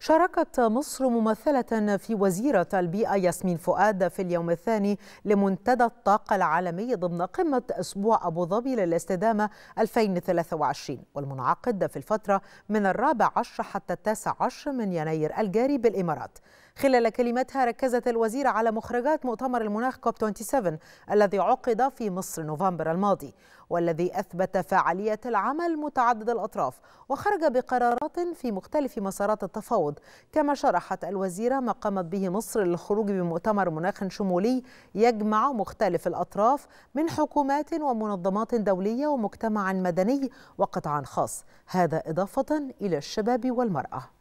شاركت مصر ممثلة في وزيرة البيئة ياسمين فؤاد في اليوم الثاني لمنتدى الطاقة العالمي ضمن قمة أسبوع أبو ظبي للاستدامة 2023 والمنعقد في الفترة من الرابع عشر حتى التاسع عشر من يناير الجاري بالإمارات خلال كلمتها ركزت الوزيرة على مخرجات مؤتمر المناخ كوب 27 الذي عقد في مصر نوفمبر الماضي والذي أثبت فعالية العمل متعدد الأطراف وخرج بقرارات في مختلف مسارات التفاوض كما شرحت الوزيرة ما قامت به مصر للخروج بمؤتمر مناخ شمولي يجمع مختلف الأطراف من حكومات ومنظمات دولية ومجتمع مدني وقطاع خاص هذا إضافة إلى الشباب والمرأة